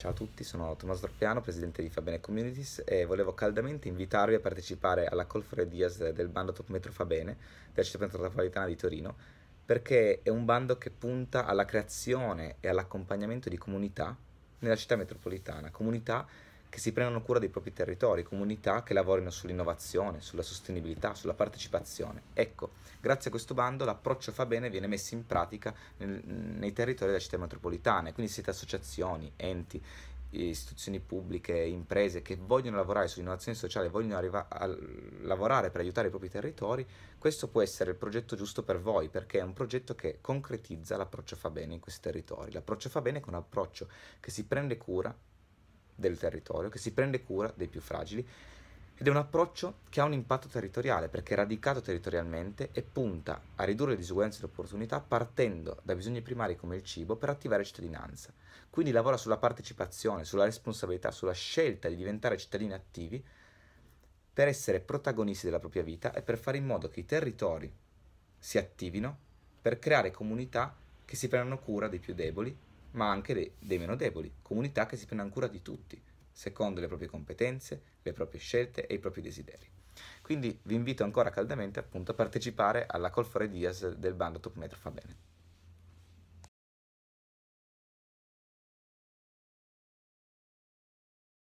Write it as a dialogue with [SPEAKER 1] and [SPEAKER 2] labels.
[SPEAKER 1] Ciao a tutti, sono Tommaso Troppiano, presidente di Fabene Communities e volevo caldamente invitarvi a partecipare alla Call for Ideas del bando Top Metro Fabene del Città Metropolitana di Torino perché è un bando che punta alla creazione e all'accompagnamento di comunità nella città metropolitana, comunità che si prendano cura dei propri territori, comunità che lavorino sull'innovazione, sulla sostenibilità, sulla partecipazione. Ecco, grazie a questo bando l'approccio fa bene viene messo in pratica nel, nei territori della città metropolitana, quindi siete associazioni, enti, istituzioni pubbliche, imprese che vogliono lavorare sull'innovazione sociale, vogliono arriva- a lavorare per aiutare i propri territori, questo può essere il progetto giusto per voi perché è un progetto che concretizza l'approccio fa bene in questi territori. L'approccio fa bene è un approccio che si prende cura del territorio, che si prende cura dei più fragili ed è un approccio che ha un impatto territoriale perché è radicato territorialmente e punta a ridurre le disuguaglianze di opportunità partendo da bisogni primari come il cibo per attivare cittadinanza. Quindi lavora sulla partecipazione, sulla responsabilità, sulla scelta di diventare cittadini attivi per essere protagonisti della propria vita e per fare in modo che i territori si attivino per creare comunità che si prendano cura dei più deboli ma anche dei, dei meno deboli, comunità che si prendano cura di tutti, secondo le proprie competenze, le proprie scelte e i propri desideri. Quindi vi invito ancora caldamente appunto a partecipare alla Call for Ideas del bando Top Metro Fa Bene.